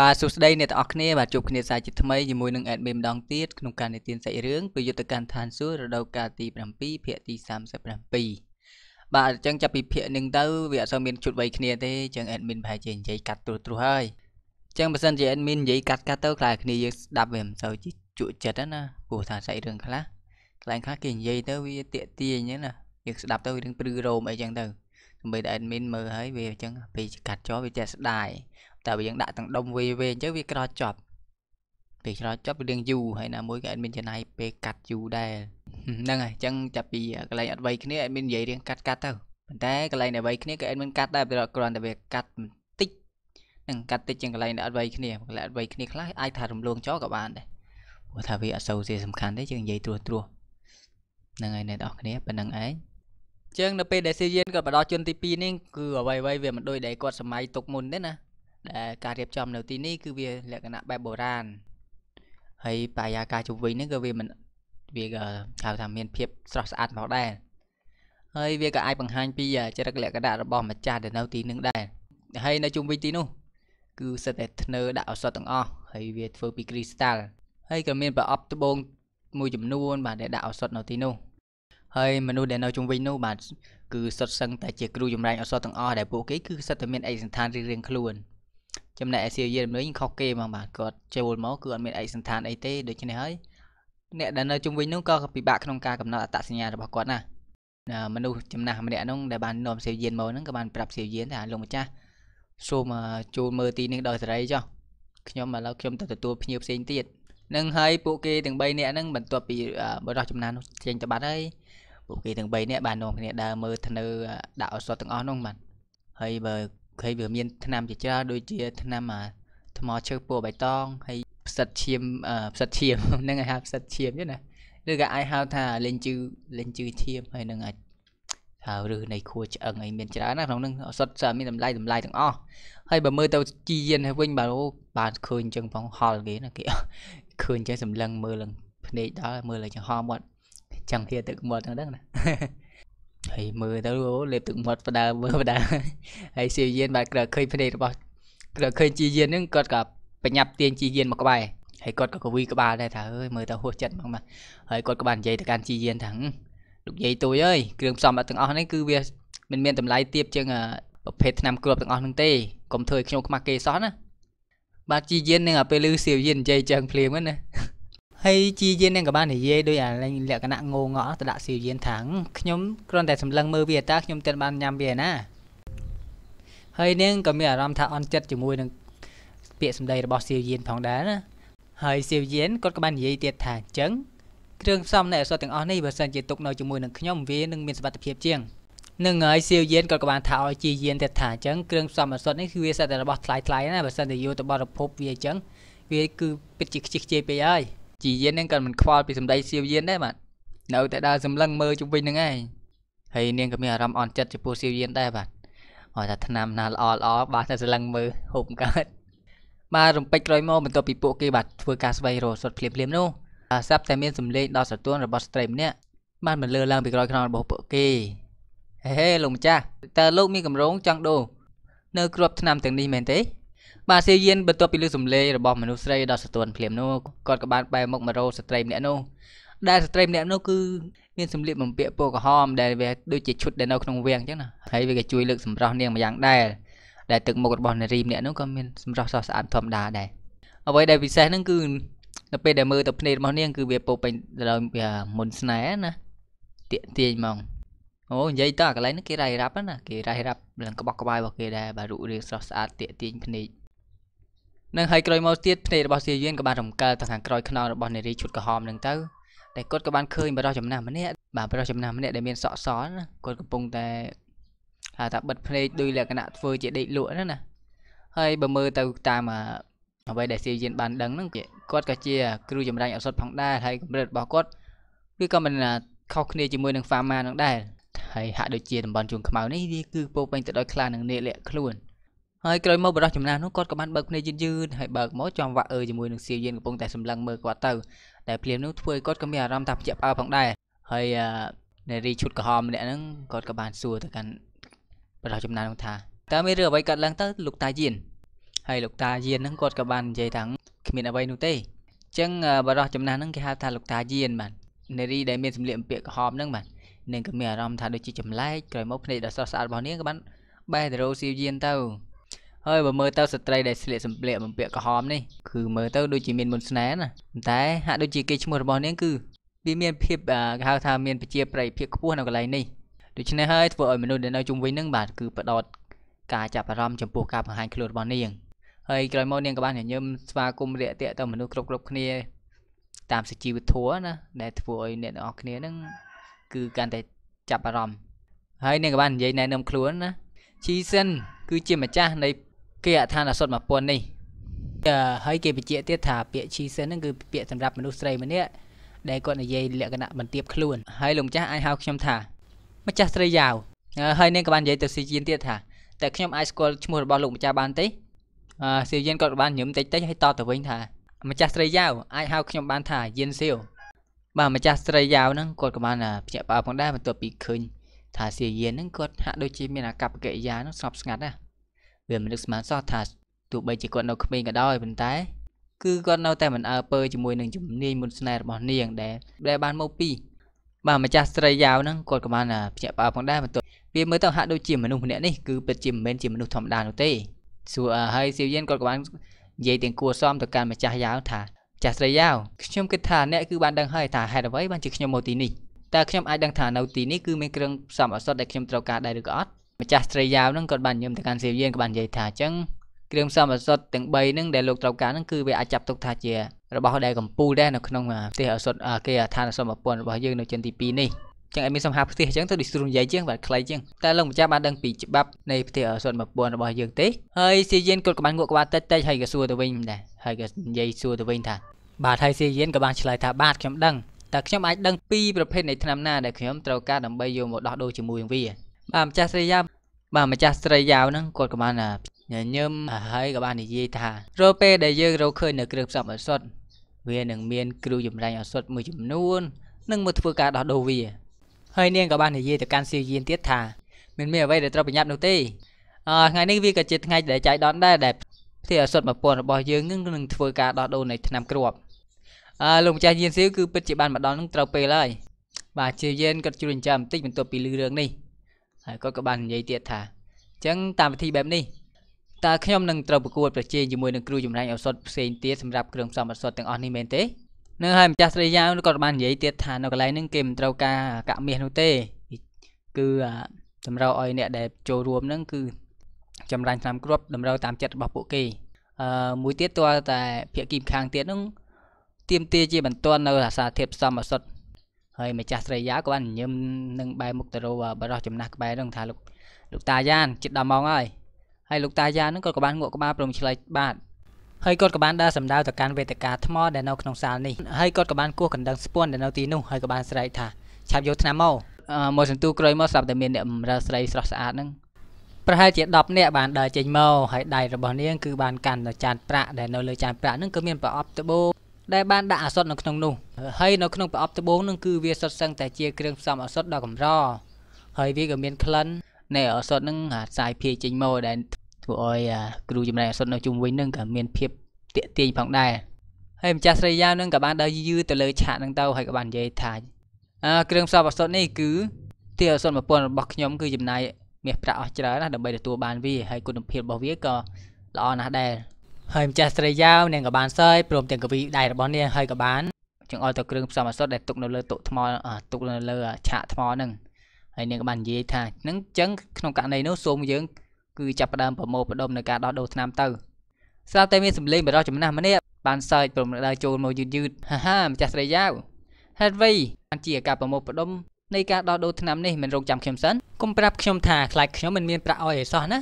បាទសួស្តីអ្នកទាំងអស់គ្នាបាទជួបគ្នាសាជាថ្មីជាមួយនឹង admin ម្ដងទៀតក្នុងការនិទានសាច់រឿងពីយុទ្ធកាន់ឋានសួគ៌រដូវកាលទី7ភាគទី37បាទអញ្ចឹងចាប់ពី ភាគនឹងទៅវាអត់សូវមានជុតវៃគ្នាទេអញ្ចឹង admin ប្រហែលជានិយាយកាត់ត្រួសត្រាសហើយអញ្ចឹងបើសិនជា admin និយាយកាត់កាត់ទៅខ្លះគ្នាយើងស្ដាប់វាមិនសូវជក់ចិត្តណាព្រោះថាសាច់រឿងខ្លះខ្លាំងខ្លះគេនិយាយទៅវាតាក់ទាញហ្នឹងណាយើងស្ដាប់ទៅវារឿងព្រឺរោមអីចឹងទៅដើម្បីតែ admin មើលហើយវាអញ្ចឹងពេលកាត់ចោលវាចេះស្ដាយតែបើយើងដាក់ទាំងដុំវេវេអញ្ចឹងវាក្រចប់ពេលក្រចប់វារៀងយូរហើយណាមួយក៏អត់មានចំណាយពេលកាត់យូរដែរហ្នឹងហើយអញ្ចឹងចាប់ពីកន្លែងអត់វៃគ្នាអត់មាននិយាយរៀងកាត់កាត់ទៅប៉ុន្តែកន្លែងដែលវៃគ្នាក៏អត់មានកាត់ដែរព្រោះគ្រាន់តែវាកាត់តិចនឹងកាត់តិចជាងកន្លែងដែលអត់វៃគ្នាកន្លែងអត់វៃគ្នាខ្លះអាចថារំលងចោលក៏បានដែរព្រោះថាវាអត់សូវជាសំខាន់ទេយើងនិយាយត្រួសត្រាសហ្នឹងហើយអ្នកនរគ្នាប៉ុណ្្នឹងឯងចឹងនៅពេលដែល Season គាត់មកដល់ជនទី2នេះគឺអ្វីៗវាមិនដូចដែលគាត់សម័យទុកមុនទេណាដែលការរៀបចំនៅទីនេះគឺវាលក្ខណៈបែបបុរាណហើយបរិយាកាសជុំវិញហ្នឹងក៏វាមិនវាក៏ហៅថាមាន ភាព ស្រស់ស្អាតមកដែរហើយវាក៏អាចបង្ហាញពីចរិតលក្ខណៈរបស់ម្ចាស់ដែលនៅទីនឹងដែរហើយ នៅជុំវិញទីនោះគឺសិតតែធ្នើដាក់ឱសថទាំងអស់ហើយវាធ្វើពីគ្រីស្តាល់ហើយក៏មានប្រអប់ត្បូងមួយចំនួន បាទដែលដាក់ឱសថនៅទីនោះហើយមនុស្សដែលនៅជុំវិញនោះបាទគឺសុទ្ធសឹងតែជាគ្រូចម្រាញ់ឱសថទាំងអស់ដែលពួកគេគឺសិតតែមានឯកសណ្ឋានរៀងៗខ្លួនចំណែកអាស៊ីយេដំណើរខុសគេមកបាទគាត់ចូលមកគឺអត់មានឯកសន្តានអីទេដូច្នេះហើយអ្នកដែលនៅជុំវិញនោះក៏ពិបាកក្នុងការកំណត់អត្តសញ្ញាណរបស់គាត់ណាមនុស្សចំណាស់ម្នាក់នោះដែលបាននាំសៀវយានមកហ្នឹងក៏បានប្រាប់សៀវយានថាលោកម្ចាស់សូមចូលមើលទីនេះដោយសេរីចុះខ្ញុំឥឡូវខ្ញុំទៅទទួលភ្ញៀវផ្សេងទៀតនឹងហើយពួកគេទាំង3នាក់ហ្នឹងបន្ទាប់ពីបរិះចំណាស់នោះចេញទៅបាត់ហើយពួកគេទាំង3នាក់បាននាំគ្នាដើរមើលធ្នៅដាក់អសតទាំងអស់នោះបាទហើយបើឃើញវាមានថ្នាំជាច្រើនដូចជាថ្នាំថ្មឈើពណ៌បៃតងហើយផ្សិតឈាមផ្សិតឈាមហ្នឹងឯងហៅផ្សិតឈាមទេណាឬក៏អាចហៅថាលេងជឺលេងជឺឈាមហើយនឹងអាចហៅឬនៃខួរឆ្អឹងអីមានច្រើនណាក្នុងហ្នឹងសុទ្ធតែមានតម្លៃតម្លៃទាំងអស់ហើយបើមើលទៅជីយានហើយវិញបាទអូបាទឃើញអញ្ចឹងផងហល់គេណាគេឃើញអញ្ចឹងសម្លឹងមើលឡើងភ្នែកដល់មើលឡើងចំហមាត់ចង់ហៀទឹកមាត់ទាំងហ្នឹងណាហើយមើលទៅអូលេបទឹកមាត់បដើមើលបដើហើយសៀវយានបាទក្រឃើញភ្នែករបស់ក្រឃើញជីយានហ្នឹងគាត់ក៏បញ្ញាប់ទាញជីយានមកក្បែរហើយគាត់ក៏កវីក្បាលដែរថាអើយមើលទៅហួសចិត្តមកបាទហើយគាត់ក៏បាននិយាយទៅកាន់ជីយានថាលោកយាយទួយអើយគ្រឿងផ្សំទាំងអស់នេះគឺវាមិនមានតម្លៃទាបជាងប្រភេទថ្នាំគ្រាប់ទាំងអស់ហ្នឹងទេកុំធ្វើឲ្យខ្ញុំខ្មាស់គេសោះណាបាទជីយាននឹងទៅលឺសៀវយាននិយាយចឹងភ្លាមហ្នឹងណាហើយជាយាននឹងក៏បាននិយាយដោយអាលក្ខណៈងងក់ទៅដាក់សៀវយានថាងខ្ញុំគ្រាន់តែសម្លឹងមើលវាតាខ្ញុំទៀតបានញ៉ាំវាណាហើយនាងក៏មានអារម្មណ៍ថាអន់ចិត្តជាមួយនឹងពាក្យសម្ដីរបស់សៀវយានផងដែរណាហើយសៀវយានគាត់ក៏បាននិយាយទៀតថាអញ្ចឹងគ្រឿងផ្សំនៃអសរទាំងអស់នេះបើសិនជាទុកនៅជាមួយនឹងខ្ញុំវានឹងមានសុវត្ថិភាពជាងនឹងហើយសៀវយានគាត់ក៏បានថាឲ្យជាយានទៀតថាអញ្ចឹងគ្រឿងផ្សំអសរនេះគឺវាសិតតែរបស់ថ្លៃថ្លៃណាបើសិនជាយកទៅបរិភោគវាអញ្ចឹងវាគឺពិតជាខ្ជិះខ្ជិលពេកហើយ។ជីយាននាងក៏មិនខ្វល់ពីសម្ដីសៀវយានដែរបាទនៅតែដើរសម្លឹងមើលជុំវិញនឹងឯងហើយនាងក៏មានអារម្មណ៍អន់ចិត្តចំពោះសៀវយានដែរបាទអត់ថាឆ្នាំណាល្អល្អបាទតែសម្លឹងមើលហូបកើតបាទរំពេចក្រោយមកបន្ទាប់ពីពួកគេបាទធ្វើការស្វែងរកសុទ្ធភ្លាមភ្លាមនោះអាសាប់តែមានសម្លេងដល់ស្រទួនរបស់ស្ត្រីម្នាក់បានបន្លឺឡើងពីក្រោយខ្នងរបស់ពួកគេហេហេលោកម្ចាស់តើលោកមានកម្រងចង់ដូរនៅគ្រប់ឆ្នាំទាំងនេះមែនទេបាទសៀយៀនបន្ទាប់ពីលើសំឡេងរបស់មនុស្សស្រីដ៏សន្ទន់ភ្លាមនោះគាត់ក៏បានបែរមុខមករកស្ត្រីម្នាក់នោះដែលស្ត្រីម្នាក់នោះគឺមានសម្លៀកបំពាក់ពណ៌ក្រហមដែលវាដូចជាឈុតដែលនៅក្នុងវាំងអញ្ចឹងណាហើយវាក៏ជួយលើកសម្រស់នាងម្យ៉ាងដែរដែលទឹកមុខរបស់នារីម្នាក់នោះក៏មានសម្រស់ស្រស់ស្អាតធម្មតាដែរអ្វីដែលពិសេសហ្នឹងគឺនៅពេលដែលមើលទៅភ្នែករបស់នាងគឺវាពោពេញដោយមុនស្នេហ៍ណាទាក់ទាញហ្មងអូនិយាយតើកន្លែងហ្នឹងគេរាយរាប់ណាគេរាយរាប់នឹងក្បោះក្បាយរបស់គេដែរបាទរូបរាងស្រស់ស្អាតទាក់ទាញភ្នែកនឹងហើយក្រោយមកទៀតភ្នែករបស់ជាយៀនក៏បានរំកិលទៅខាងក្រោយខ្នងរបស់នារីឈុតក្រហមហ្នឹងទៅតែគាត់ក៏បានឃើញបរិះចំណាស់ម្នាក់បាទបរិះចំណាស់ម្នាក់ដែលមានសក់សណាគាត់កំពុងតែហៅថាបិទភ្នែកដោយលក្ខណៈធ្វើជាដេកលក់ហ្នឹងណាហើយបើមើលទៅតាមអ្វីដែលសៀវយិនបានដឹងហ្នឹងគាត់ក៏ជា គ្រូចម្រាញ់អសត់ផងដែរហើយកម្រិតរបស់គាត់គឺក៏មិនខុសគ្នាជាមួយនឹងហ្វាម៉ានឹងដែរហើយហាក់ដូចជាតំបន់ជួងខ្មៅនេះវាគឺពោពេញទៅដោយខ្លានឹងនាគលាក់ខ្លួនហើយក្រោយមកបរោះចំណាស់នោះគាត់ក៏បានបើកភ្នែកយឺតៗហើយបើកមកចំវាក់អើជាមួយនឹងសៀវយានកំពុងតែសម្លឹងមើលគាត់ទៅតែភ្លាមនោះធ្វើឲ្យគាត់ក៏មានអារម្មណ៍ថាភ្ញាក់ផ្អើលផងដែរហើយនារីឈុតក្រហមម្នាក់ហ្នឹងគាត់ក៏បាន សួរទៅកាន់បរោះចំណាស់នោះថាតើមានរឿងអ្វីកើតឡើងទៅលោកតាយានហើយលោកតាយានហ្នឹងគាត់ក៏បាននិយាយថាគ្មានអ្វីនោះទេអញ្ចឹងបរោះចំណាស់ហ្នឹងគេហៅថាលោកតាយានបាទនារីដែលមានសម្លៀកបំពាក់ក្រហមហ្នឹងបាទនាងក៏មានអារម្មណ៍ថាដូចជាចម្លែកក្រោយមកភ្នែកដ៏ស្រស់ស្អាតរបស់នាងក៏បាន បែរទៅរកសៀវយានទៅហើយបើមើលទៅស្ត្រីដែលស្លៀកសម្លៀកបំពាក់ក្រហមនេះគឺមើលទៅដូចជាមានមន្តស្នេហ៍ណាប៉ុន្តែ ហាក់ដូចជាគេឈ្មោះរបស់នាងគឺវាមានភាពគេហៅថាមានប្រជាប្រិយភាពខ្ពស់នៅកន្លែងនេះដូច្នេះហើយធ្វើឲ្យមនុស្សដែលនៅជុំវិញនឹងបាទគឺបដោតការចាប់អារម្មណ៍ចំពោះការបង្ហាញខ្លួនរបស់នាងហើយក្រោយមកនាងក៏បានញញឹមស្វាគមន៍រាក់ទាក់ទៅមនុស្សគ្រប់គ្រប់គ្នាតាមសុជីវធម៌ណាដែលធ្វើឲ្យអ្នកទាំងអស់គ្នានឹងគឺកាន់តែចាប់អារម្មណ៍ហើយអ្នកក៏បាននិយាយណែនាំខ្លួនណាឈីសិនគឺជាម្ចាស់នៃគេអឋានអសុត1000នេះហើយគេបញ្ជាក់ទៀតថាពាក្យឈីសិនហ្នឹងគឺពាក្យសម្រាប់មនុស្សស្រីម្នាក់ដែលគាត់និយាយលក្ខណៈបន្ទាបខ្លួនហើយលោកម្ចាស់អាចហៅខ្ញុំថាម្ចាស់ស្រីយ៉ាវហើយនាងក៏បាននិយាយទៅស៊ីជៀនទៀតថាតែខ្ញុំអាចស្គាល់ឈ្មោះរបស់លោកម្ចាស់បានទេអឺសៀវយានគាត់បានញឹមតិចតិចហើយតបទៅវិញថាម្ចាស់ស្រីយ៉ាវអាចហៅខ្ញុំបានថាយានសៀវបាទម្ចាស់ស្រីយ៉ាវហ្នឹងគាត់ក៏បានភ្ញាក់ផ្អើលផងដែរបន្ទាប់ពីឃើញថាសៀយានហ្នឹងគាត់ហាក់ដូចជាមានអាកប្បកិរិយាហ្នឹងស្ងប់ស្ងាត់ណាស់វាមិននឹកស្មានសោះថាទោះបីជាគាត់នៅក្មេងក៏ដោយប៉ុន្តែ គឺគាត់នៅតែមិនអើពើជាមួយនឹងជំនាញមុនស្នេហ៍របស់នាងដែលដែលបានមកពីបាទម្ចាស់ស្រីយ៉ាវហ្នឹងគាត់ក៏បានភ្ញាក់ផ្អើលផងដែរបន្ទាប់វាមើលទៅហាក់ដូចជាមនុស្សម្នាក់នេះគឺពិតជាមិនមែនជាមនុស្សធម្មតានោះទេសួរហើយសៀវយានគាត់ក៏បាននិយាយទាំងគួសមទៅកាន់ម្ចាស់យ៉ាវថាចាស់ស្រីយ៉ាវខ្ញុំគិតថាអ្នកគឺបានដឹងហើយថាហេតុអ្វីបានជាខ្ញុំមកទីនេះតើខ្ញុំអាចដឹងថានៅទីនេះគឺមានគ្រឿងផ្សំឱសថដែលខ្ញុំត្រូវការដែរឬក៏អត់ម្ចាស់ស្រីយ៉ាវនឹងគាត់បានញឹមទៅកាន់សៀវយានក៏បាននិយាយថាអញ្ចឹងគ្រឿងផ្សំឱសថទាំង3នឹងដែលលោកត្រូវការនឹងគឺវាអាចចាប់ទុកថាជារបស់ដែលកំពូលដែរនៅក្នុងផ្ទះឱសថគេឋានសមពន្ធរបស់យើងនៅជិនទី2នេះចឹងឲ្យមានសំហាផ្ទះចឹងទៅដូចស្រួលនិយាយជាងបាទខ្លីជាងតែលោកម្ចាស់បានដឹងពីច្បាប់នៃផ្ទះសុន9របស់យើងទេហើយសៀយានគាត់ក៏បានងក់ក្បាលតិចតិចហើយក៏សួរទៅវិញដែរហើយក៏និយាយសួរទៅវិញថាបាទហើយសៀយៀនក៏បានឆ្លើយថាបាទខ្ញុំដឹងតែខ្ញុំអាចដឹងពីប្រភេទនៃថ្នាំណាដែលខ្ញុំត្រូវការដើម្បីយកមកដោះដូរជាមួយនឹងវាបាទម្ចាស់ស្រីយ៉ាបាទម្ចាស់ស្រីយ៉ាវហ្នឹងគាត់ក៏បានញញឹមហើយក៏បាននិយាយថារាល់ពេលដែលយើងរកឃើញនៅគ្រឿងផ្សំឱសថវានឹងមានគ្រូចម្រាញ់ឱសថមួយចំនួននឹងមកធ្វើការដោះដូរវា ហើយនាងក៏បាននិយាយទៅកាន់សៀវយៀនទៀតថាមានមានអ្វីដែលត្រូវប្រញាប់នោះទេអឺថ្ងៃនេះវាក៏ជាថ្ងៃដែលចៃដន្យដែរដែលផ្ទេរឱសថ1000របស់យើងនឹងធ្វើការដោះដូរនៃថ្នាំគ្រាប់អឺលោកម្ចាស់យានសៀវគឺពិតជាបានមកដល់នឹងត្រូវពេលហើយបាទជាយានគាត់ជួយអញ្ចឹងបន្តិចបន្ទាប់ពីលឺរឿងនេះហើយគាត់ក៏បាននិយាយទៀតថាអញ្ចឹងតាមវិធីបែបនេះតើខ្ញុំនឹងត្រូវប្រកួតប្រជែងជាមួយនឹងគ្រូចម្រាញ់ឱសថផ្សេងទៀតសម្រាប់គ្រឿងផ្សំឱសថទាំងអស់នេះមែនទេនឹងហើយម្ចាស់ស្រីយ៉ាវគាត់បាននិយាយទៀតថានៅកន្លែងហ្នឹងគេមិនត្រូវការកាក់មាសនោះទេគឺតម្រូវឲ្យអ្នកដែលចូលរួមហ្នឹង គឺចម្រាញ់ថ្នាំគ្រាប់តម្រូវតាមចិត្តរបស់ពួកគេអឺមួយទៀតតើតែភាគីម្ខាងទៀតនោះទៀមទាជា បន្ទាន់នៅអាសាធៀបសំអសុទ្ធហើយម្ចាស់ស្រីយ៉ាក៏បានញឹមនឹងបែរមុខទៅរកបរោះចំណាស់ក្បែរនឹងថាលោកលោកតាយ៉ានចិត្ត10ម៉ោងហើយហើយលោកតាយ៉ានឹងក៏បានងក់ក្បាលព្រមឆ្លើយបាទហើយគាត់ក៏បានដើរសម្ដៅទៅកាន់វេទិកាថ្មដែលនៅក្នុងសាលនេះហើយគាត់ក៏បានគោះកណ្ដឹងស្ពាន់ដែលនៅទីនោះហើយក៏បានស្រែកថាឆាប់យកថ្នាំមកមកសន្ទុះក្រោយមកស្រាប់តែមានអ្នកមរើស្រីស្រស់ស្អាតហ្នឹងប្រហែលជា10នាក់បានដើរចេញមកហើយដៃរបស់នាងគឺបានកាន់ចានប្រាក់ដែលនៅលើចានប្រាក់នឹងគឺមានប្រអប់ត្បូងដែលបានដាក់អសត់នៅក្នុងនោះហើយនៅក្នុងប្រអប់ត្បូងនឹងគឺវាសុទ្ធសឹងតែជាគ្រឿងផ្សំអសត់ដ៏កម្រហើយវាក៏មានក្លិននៃអសត់នឹងអាចសាយភាយចេញមកដែលធ្វើឲ្យ គ្រូចំណែកអសត់នៅជុំវិញនឹងក៏មានភាព ទាក់ទាញផងដែរហើយម្ចាស់ស្រីយ៉ាវនឹងក៏បានដើរយឺទៅលើឆាកនឹងទៅហើយក៏បាននិយាយថាគ្រឿងផ្សំអសត់នេះគឺទីអសត់1000របស់ខ្ញុំ គឺចំណាយមាសប្រាក់អស់ច្រើនណាស់ដើម្បីទទួលបានវាហើយគុណភាពរបស់វាក៏ល្អណាស់ដែរហើយម្ចាស់ស្រីយ៉ាវនាងក៏បានសើយព្រមទាំងកវីដៃរបស់នាងហើយក៏បានចង្អុលទៅគ្រឿងផ្សំឱសថដែលទុកនៅលើតុថ្មទុកនៅលើឆាកថ្មហ្នឹងហើយនាងក៏បាននិយាយថាហ្នឹងអញ្ចឹងក្នុងករណីនោះសូមយើង គឺចាប់ផ្ដើមប្រមូលផ្ដុំនៅការដោះដូរឆ្នាំទៅស្រាប់តែមានសម្លេងបរិយចំណាស់ម្នាក់បានសើចព្រមនឹងដើរចូលមកយឺតយឺតហាហាម្ចាស់ស្រីយ៉ាវហេតុអ្វីបានជាការប្រមូលផ្ដុំនៃការដោះដូរឆ្នាំនេះមិនរងចាំខ្ញុំសិនកុំប្រាប់ខ្ញុំថាខ្លាចខ្ញុំមិនមានប្រាក់ឲ្យឯសោះណា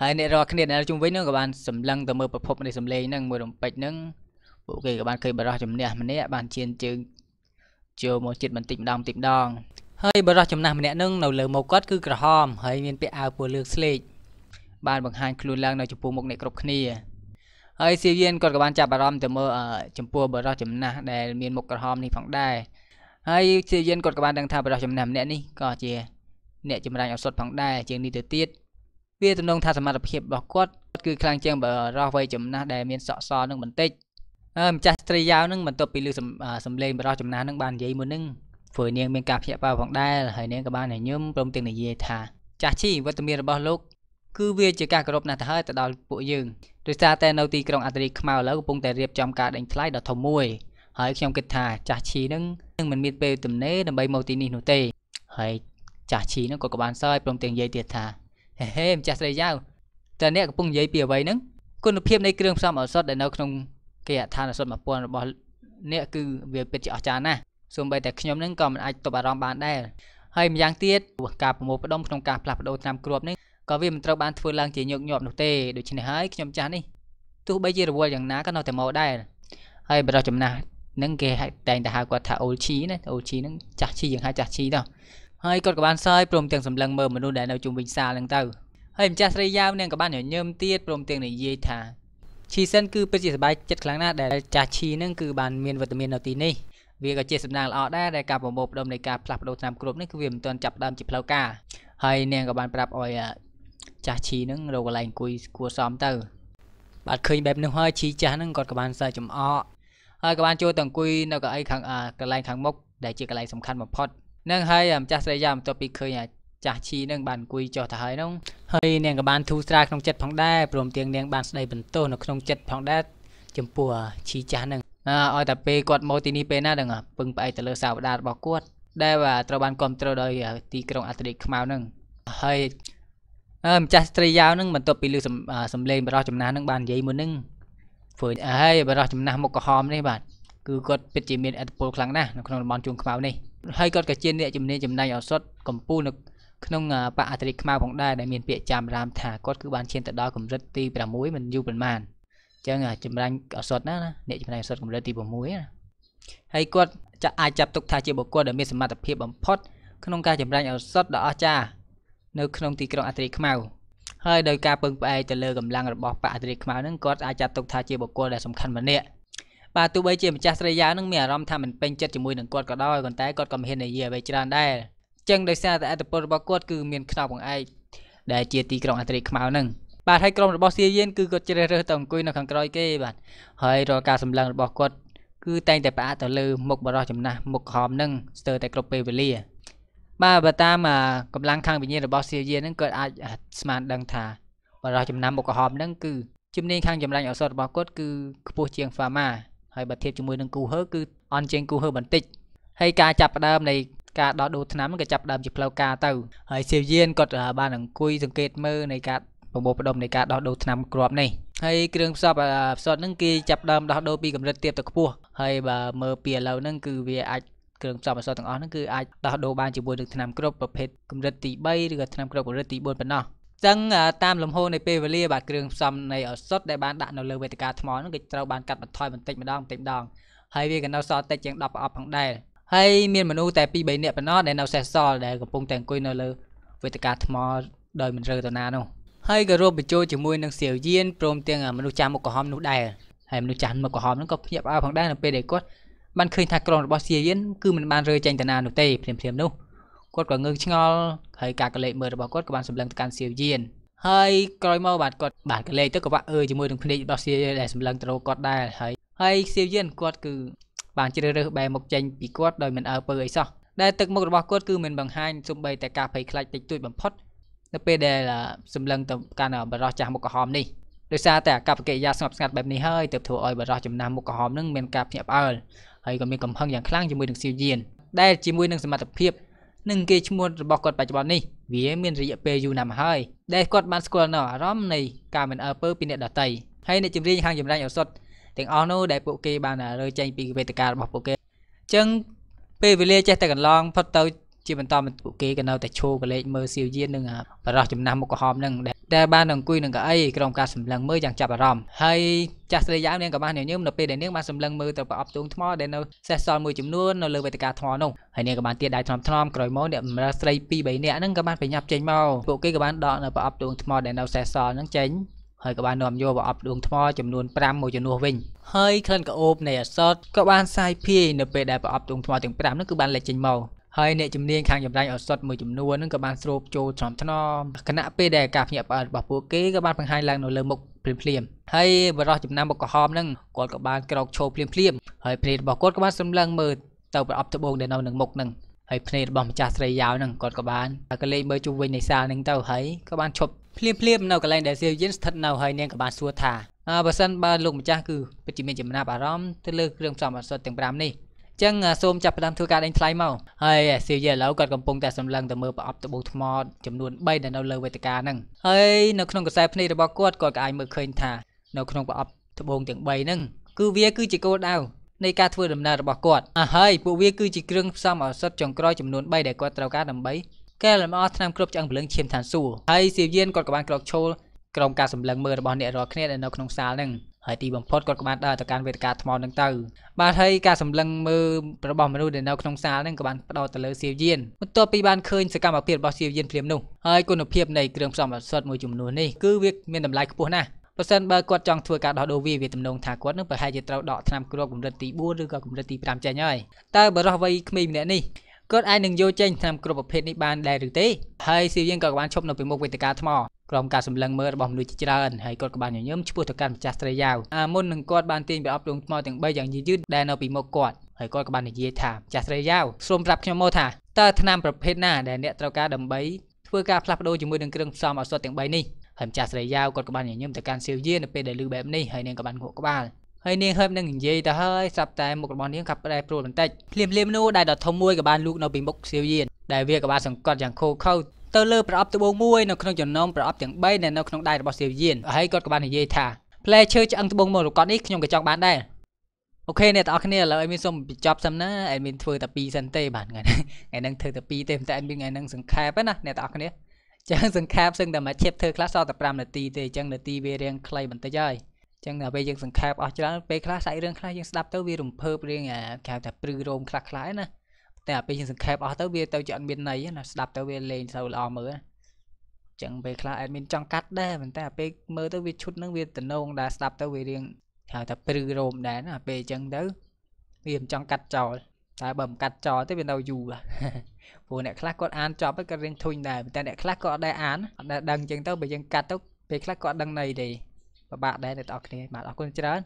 ហើយអ្នករាល់គ្នាដែលជុំវិញនឹងក៏បានសម្លឹងទៅមើលប្រភពនៃសម្លេងហ្នឹងមួយរំពេចហ្នឹងពួកគេក៏បានឃើញបរោះជំនះម្នាក់បានឈានជើងចូលមកជិតបន្តិចម្ដងបន្តិចម្ដងហើយបរោះចំណាស់ម្នាក់នឹងនៅលើមុខគាត់គឺក្រហមហើយមានពាក់អាវពណ៌លឿងស្លេកបានបង្ហាញខ្លួនឡើងនៅចំពោះមុខអ្នកគ្រប់គ្នាហើយសៀវៀនគាត់ក៏បាន ចាប់អារម្មណ៍ទៅមើលចំពោះបរោះចំណាស់ដែលមានមុខក្រហមនេះផងដែរហើយសៀវៀនគាត់ក៏បានដឹងថាបរោះចំណាស់ម្នាក់នេះក៏ជាអ្នកចម្រាញ់ឱសថផងដែរជាងនេះទៅទៀតវាទំនងថាសមត្ថភាពរបស់គាត់គឺខ្លាំងជាងបរោះវ័យចំណាស់ដែលមានសក់សនឹងបន្តិចអឺម្ចាស់ស្ត្រីយ៉ាវនឹងបន្ទាប់ពីលើសំឡេងបរោះចំណាស់នឹងបាននិយាយមួយនឹងព្រោះនាងមានការភ្ញាក់ផ្អើលផងដែរហើយនាងក៏បានញញឹមព្រមទាំងនិយាយថាចាស់ជីវត្តមានរបស់លោក គឺវាជាការគោរពណាស់ទៅហើយទៅដល់ពួកយើងដោយសារតែនៅទីក្រុងអាតរីខ្មៅឥឡូវកំពុងតែរៀបចំការដេញថ្លៃដ៏ធំមួយ ហើយខ្ញុំគិតថាចាស់ឈីនឹងនឹងមិនមានពេលទំនេរដើម្បីមកទីនេះនោះទេហើយចាស់ឈីនោះក៏ក្បានសើចព្រមទាំងនិយាយទៀតថាហេហេម្ចាស់ស្រីយ៉ាវតើអ្នកកំពុងនិយាយពីអ្វីហ្នឹងគុណភាពនៃគ្រឿងផ្សំឱសថដែលនៅក្នុងគេហដ្ឋានឱសថ1000របស់អ្នកគឺវាពិតជាអស្ចារ្យណាស់សូម្បីតែខ្ញុំនឹងក៏មិនអាចទប់អារម្មណ៍បានដែរហើយម្យ៉ាងទៀតការប្រមូលផ្ដុំក្នុងការផ្លាស់ប្ដូរតាមគ្រាប់នេះក៏វាមិនត្រូវបានធ្វើឡើងជាញឹកញាប់នោះទេដូច្នេះហើយខ្ញុំចាស់នេះទោះបីជារវល់យ៉ាងណាក៏នៅតែមកដែរហើយបរិសុទ្ធចំណាស់នឹងគេតែងតែហៅគាត់ថាអូលឈីណាអូលឈីនឹងចាស់ឈីយ៉ាងហៅចាស់ឈីដល់ហើយគាត់ក៏បានសើយព្រមទាំងសម្លឹងមើលមនុស្សដែលនៅជុំវិញសាលហ្នឹងទៅហើយម្ចាស់ស្រីយ៉ាវនាងក៏បានញញើមទៀតព្រមទាំងនិយាយថាឈីសិនគឺពិតជាសប្បាយចិត្តខ្លាំងណាស់ដែលចាស់ឈីហ្នឹងគឺបានមាន វត្តមាននៅទីនេះវាក៏ជាសំណាងល្អដែរដែលការប្រមូលផ្ដុំនៃការផ្លាស់ប្ដូរឆ្នាំគ្រប់នេះគឺវាមិនទាន់ចាប់ដើមជាផ្លូវការហើយនាងក៏បានប្រាប់ឲ្យចាស់ឈីហ្នឹងរកកន្លែងអង្គុយគួរសមទៅ បាទឃើញបែបនោះហើយឈីចាស់ហ្នឹងគាត់ក៏បានសើចំអកហើយក៏បានចូលទៅអង្គុយនៅកៅអីខាងកន្លែងខាងមុខដែលជាកន្លែងសំខាន់បំផុតនឹងហើយម្ចាស់ស្រីយ៉ាបន្ទាប់ពីឃើញអាចាស់ឈីនឹងបានអង្គុយចុះទៅហើយនោះហើយនាងក៏បានធូរស្រាលក្នុងចិត្តផងដែរព្រមទាំងនាងបានស្ដីបន្ទោសនៅក្នុងចិត្តផងដែរចំពោះឈីចាស់នឹងឲ្យតែពេលគាត់មកទីនេះពេលណាដឹងពឹងផ្អែកទៅលើសាវតារបស់គាត់ដែលត្រូវបានគ្រប់គ្រងដោយទីក្រុងអាត្រិកខ្មៅនឹងហើយអឺម្ចាស់ស្ត្រីយ៉ាវនឹងបន្ទាប់ពីលើសំលេង បរោះចំណាស់នឹងបាននិយាយមុននឹងធ្វើហើយបរោះចំណាស់មុខក្រហមនេះបាទគឺគាត់ពិតជាមានអត្តពលខ្លាំងណាស់នៅក្នុងតំបន់ជួងខ្មៅនេះហើយគាត់ក៏ជាអ្នកជំនាញចំណាញឱសថកម្ពុជានៅក្នុងបកអធិរាជខ្មៅផងដែរដែលមានពាក្យចាំរាមថាគាត់គឺបានឈានទៅដល់កម្រិតទី6មិនយូរប៉ុន្មានអញ្ចឹងចម្រាញ់ឱសថណាណាអ្នកចម្រាញ់ឱសថកម្រិតទី6ណាហើយគាត់អាចចាប់ទុកថាជាបុគ្គលដែលមានសមត្ថភាពបំផុត ក្នុងការចម្រាញ់ឱសថដ៏អស្ចារ្យនៅក្នុងទីក្រុងអធិរាជខ្មៅហើយដោយការពឹងផ្អែកទៅលើកម្លាំងរបស់បកអធិរាជខ្មៅហ្នឹងគាត់អាចចាត់ទុកថាជាបុគ្គលដែលសំខាន់ម្នាក់បាទទោះបីជាម្ចាស់ស្រីយ៉ាវនឹងមានអារម្មណ៍ថាមិនពេញចិត្តជាមួយនឹងគាត់ក៏ដោយប៉ុន្តែគាត់ក៏មិនហ៊ាននិយាយអ្វីច្រើនដែរចឹងដោយសារតែអត្តពលរបស់គាត់គឺមានខ្នោបង្អែកដែលជាទីក្រុងអន្តរជាតិខ្មៅនឹងបាទហើយក្រុមរបស់សៀយៀនគឺគាត់ជ្រើសរើសទៅអង្គុយនៅខាងក្រោយគេបាទហើយរាល់ការសម្លឹងរបស់គាត់គឺតែងតែផ្អាកទៅលើមុខបរោះចំណាស់មុខក្រហមនឹងស្ទើរតែគ្រប់ពេលវេលាបាទបើតាមកម្លាំងខាងវិញ្ញាណរបស់សៀយៀននឹងគាត់អាចស្មានដឹងថាបរោះចំណាស់មុខក្រហមនឹងគឺជំនាញខាងចម្រាញ់ឱសថរបស់គាត់គឺខ្ពស់ជាងហ្វាម៉ាហើយបើធៀបជាមួយនឹងគូហឺគឺអន់ជាងគូហឺបន្តិចហើយការចាប់ផ្ដើមនៃការដោះដូរឆ្នាំក៏ចាប់ផ្ដើមជាផ្លូវការទៅហើយសៀវយានក៏បានអង្គុយសង្កេតមើលនៃការប្រមូលផ្ដុំនៃការដោះដូរឆ្នាំក្របនេះហើយគ្រឿងផ្សំផ្សតហ្នឹងគេចាប់ដើមដោះដូរពីកម្រិតទាបទៅខ្ពស់ហើយបើមើលពីឥឡូវហ្នឹងគឺវាអាចគ្រឿងផ្សំផ្សតទាំងអស់ហ្នឹងគឺអាចដោះដូរបានជាមួយនឹងឆ្នាំគ្រប់ប្រភេទកម្រិតទី3ឬក៏ឆ្នាំគ្រប់កម្រិតទី4ប៉ុណ្ណោះចឹងតាមលំហនៃពេលវេលាបាទគ្រឿងផ្សំនៃឱសថដែលបានដាក់នៅលើវេទិកាថ្មហ្នឹងគឺត្រូវបានកាត់បន្ថយបន្តិចម្ដងបន្តិចម្ដងហើយវាក៏នៅសល់តិចជាង10ប្រអប់ផងដែរហើយមានមនុស្សតែ2 3នាក់ប៉ុណ្ណោះដែលនៅសេសសល់ដែលកំពុងតែអង្គុយនៅលើវេទិកាថ្មដោយមិនរើទៅណានោះហើយក៏រួមបញ្ចូលជាមួយនឹងសៀវយានព្រមទាំងមនុស្សចាស់មុខក្រហមនោះដែរហើយមនុស្សចាស់មុខក្រហមហ្នឹងក៏ភ្ញាក់ផ្អើលផងដែរនៅពេលដែលគាត់បានឃើញថាក្រុមរបស់សៀវយានគឺមិនបានរើចេញទៅណានោះទេព្រមព្រៀងនោះគាត់ក៏ងើងឆ្ងល់ហើយការកលេចមើលរបស់គាត់ក៏បានសម្លឹងទៅកាន់សៀវយាន ហើយក្រោយមកបាទគាត់បាទកលេចទៅក៏បាក់អើជាមួយនឹងភ្នែករបស់សៀវយានដែលសម្លឹងទៅរកគាត់ដែរហើយហើយសៀវយានគាត់គឺបានជ្រើសរើសបែរមុខចេញពីគាត់ដោយមិនអើពើអីសោះដែលទឹកមុខរបស់គាត់គឺមិនបង្ហាញសូម្បីតែការភ័យខ្លាចតិចតួចបំផុតនៅពេលដែលសម្លឹងទៅកាន់បរោះចាស់មុខក្រហមនេះដោយសារតែអាកប្បកិរិយាស្ងប់ស្ងាត់បែបនេះហើយទើបធ្វើឲ្យបរោះចំណាស់មុខក្រហមនឹងមានការភ្ញាក់ផ្អើលហើយក៏មានកំហឹងយ៉ាងខ្លាំងជាមួយនឹងសៀវយានដែលជាមួយនឹងសមត្ថភាពនិងគេឈ្មោះរបស់គាត់បច្ចុប្បន្ននេះវាមានរយៈពេលយូរណាស់មកហើយដែលគាត់បានស្គាល់នៅអារម្មណ៍នៃការមិនអើពើពីអ្នកដទៃហើយអ្នកចម្រៀងខាងចម្រាញ់ឱសថទាំងអស់នោះដែលពួកគេបានរើចេញពីវេទិការបស់ពួកគេចឹងពេលវេលាចេះតែកន្លងផុតទៅជាបន្តមកពួកគេក៏នៅតែឈោកលេចមើលសៀវយាននិងបរោះចំណាស់មុខក្រហមនឹងដែលបានអង្គុយនឹងកៅអីក្រុមការសម្លឹងមើលយ៉ាងចាប់អារម្មណ៍ហើយចាស់ស្រីយ៉ាងនាងក៏បានញញឹមនៅពេលដែលនាងបានសម្លឹងមើលទៅប្រអប់ទូងថ្មដែលនៅសេសសល់មួយចំនួននៅលើវេទិកាថ្មនោះហើយនាងក៏បានទៀតដៃថ្នមថ្នមក្រោយមកអ្នកម្រើស្រី2 3នាក់ហ្នឹងក៏បានប្រញាប់ចេញមកពួកគេក៏បានដកនៅប្រអប់ទូងថ្មដែលនៅសេសសល់ហ្នឹងចេញហើយក៏បាននាំយកប្រអប់ដួងថ្មចំនួន5មួយចំនួនវិញ ហើយក្លិនក្រអូបនៃអសតក៏បានសាយភាយនៅពេលដែលប្រអប់ដួងថ្មទាំង5នោះគឺបានលេចចេញមកហើយអ្នកជំនាញខាងចម្រាញ់ឱសថមួយចំនួននឹងក៏បានស្រូបចូលថ្នមថ្នមគណៈពេលដែលការភ្ញាក់ផ្អើលរបស់ពួកគេក៏បានបង្ហាញឡើងនៅលើមុខភ្លាមៗហើយបរិសចំណាំមុខក្រហមនឹងគាត់ក៏បាន ក្រោកឈរភ្លាមៗហើយភ្នែករបស់គាត់ក៏បានសម្លឹងមើលទៅប្រអប់ត្បូងដែលនៅនឹងមុខនឹងហើយភ្នែករបស់ម្ចាស់ស្រីយ៉ាវនឹងគាត់ក៏បានក៏លេងមើលជុំវិញនៃសាលនឹងទៅហើយក៏បានឈប់ភ្លាមភ្លាមនៅកន្លែងដែលសៀវយិនស្ថិតនៅហើយនាងក៏បានសួរថាអើបើសិនបើលោកម្ចាស់គឺពិតជាមានចំណាប់អារម្មណ៍ទៅលើគ្រឿងផ្សំឱសថទាំង5នេះចឹងសូមចាប់ផ្ដើមធ្វើការដេញថ្លៃមកហើយស៊ីវយ៉ាឥឡូវគាត់កំពុងតែសម្លឹងទៅមើលប្រអប់ត្បូងថ្មចំនួន3ដែលនៅលើវេទិកាហ្នឹងហើយនៅក្នុងខ្សែភ្នែករបស់គាត់គាត់ក៏អាចមើលឃើញថានៅក្នុងប្រអប់ត្បូងទាំង3ហ្នឹងគឺវាគឺជាគោលដៅនៃការធ្វើដំណើររបស់គាត់អ่ะហើយពួកវាគឺជាគ្រឿងផ្សំឱសថចុងក្រោយចំនួន3ដែលគាត់ត្រូវការដើម្បីកែលម្អថ្នាំគ្រប់ឆ្អឹងព្រលឹងឈាមឋានសួគ៌ហើយសៀវយានគាត់ក៏បានក្រោកឈោលក្រោមការសម្លឹងមើលរបស់អ្នករាល់គ្នានៅក្នុងសាលហ្នឹងហើយទីបំផុតគាត់ក៏បានដើរទៅកាន់វេទិកាថ្មនឹងទៅបាទហើយការសម្លឹងមើលរបស់មនុស្សដែលនៅក្នុងសាលនឹងក៏បានផ្ដោតទៅលើសៀវយានបន្ទាប់ពីបានឃើញសកម្មភាពរបស់សៀវយានភ្លាមនោះហើយគុណភាពនៃគ្រឿងផ្សំឱសថមួយចំនួននេះគឺវាមានតម្លៃខ្ពស់ណាស់ប្រសិនបើគាត់ចង់ធ្វើការដោះដូរវាវាទំនងថាគាត់នឹងប្រហែលជាត្រូវដកថ្នាំគ្រាប់កម្រិតទី4ឬក៏កម្រិតទី5ចេញហើយតើបរិសុទ្ធវ័យក្មេងម្នាក់នេះគាត់អាចនឹងយកចេញថ្នាំគ្រប់ប្រភេទនេះបានដែរឬទេហើយសៀវយានក៏បានឈប់នៅពីមុខវេទិកាថ្មក្រោមការសម្លឹងមើលរបស់មនុស្សជាច្រើនហើយគាត់ក៏បានញញឹមឈ្មោះទៅកាន់ម្ចាស់ស្រីយ៉ាវមុននឹងគាត់បានទាញពីអប់រំថ្មទាំង3យ៉ាងយឺតយឺតដែលនៅពីមុខគាត់ហើយគាត់ក៏បាននិយាយថាម្ចាស់ស្រីយ៉ាវសូមប្រាប់ខ្ញុំមកថាតើថ្នាំប្រភេទណាដែលអ្នកត្រូវការដើម្បីធ្វើការផ្លាស់ប្ដូរជាមួយនឹងគ្រឿងផ្សំឱសថទាំង3នេះហើយម្ចាស់ស្រីយ៉ាវគាត់ក៏បានញញឹមទៅកាន់សាវយានៅពេលដែលឮបែបនេះហើយនាងក៏បានងក់ក្បាលហើយនាងហើបនឹងនិយាយទៅហើយស្រាប់តែមុខរបស់នាងកាប់ប្រែប្រួលបន្តិចភ្លាមៗនោះដែលដ៏ធំមួយក៏បានលូកនៅពីមុខសាវយាដែលវាក៏បានសង្កត់យ៉ាងខូខើទៅលើប្រអប់ត្បូងមួយនៅក្នុងចំណោមប្រអប់ទាំង3ដែលនៅក្នុងដៃរបស់សៀវយានហើយគាត់ក៏បាននិយាយថាផ្លែឈើឆ្អឹងត្បូងមករបស់គាត់នេះខ្ញុំក៏ចង់បានដែរអូខេអ្នកទាំងអស់គ្នាឥឡូវអេមីនសូមបញ្ចប់សិនណាអេមីនធ្វើតែ2សិនទេបាទថ្ងៃហ្នឹងធ្វើតែ2ទេតែអេមីនថ្ងៃហ្នឹងសង្ខេបណាអ្នកទាំងអស់គ្នាចឹងសង្ខេបសឹងតែមកឈិបធ្វើខ្លះសល់តែ5នាទីទេចឹងនាទីវារៀងខ្លីបន្តិចហើយចឹងដល់ពេលយើងសង្ខេបអស់ច្រើនពេលខ្លះសាច់រឿងខ្លះយើងស្ដាប់ទៅវារំភើបរឿងគេហៅថាព្រឺរោមខ្លះខ្លះណាតែពេលយើងសង្ខេបអស់ទៅវាទៅជាអត់មានន័យណាស្ដាប់ទៅវាលេងទៅល្អមើលណាចឹងពេលខ្លះ admin ចង់កាត់ដែរប៉ុន្តែពេលមើលទៅវាឈុតនឹងវាតំណងដែរស្ដាប់ទៅវារៀងហៅថាព្រឺរោមដែរណាពេលអញ្ចឹងទៅវាមិនចង់កាត់ចោលតែបើមិនកាត់ចោលទេវានៅយូរព្រោះអ្នកខ្លះគាត់អានចប់ហើយគាត់រៀងធុញដែរប៉ុន្តែអ្នកខ្លះក៏អត់ដែរអានអត់ដែរដឹងអញ្ចឹងទៅបើយើងកាត់ទៅពេលខ្លះក៏អត់ដឹងន័យទេពិបាកដែរអ្នកទាំងអស់គ្នាបាទអរគុណច្រើន